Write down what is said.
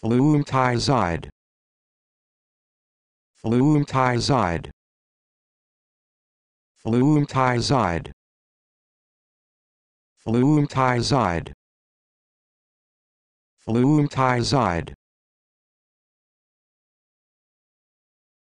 Flumtizide. Flumtizide. Flumtizide. Flumtizide. Flumtizide.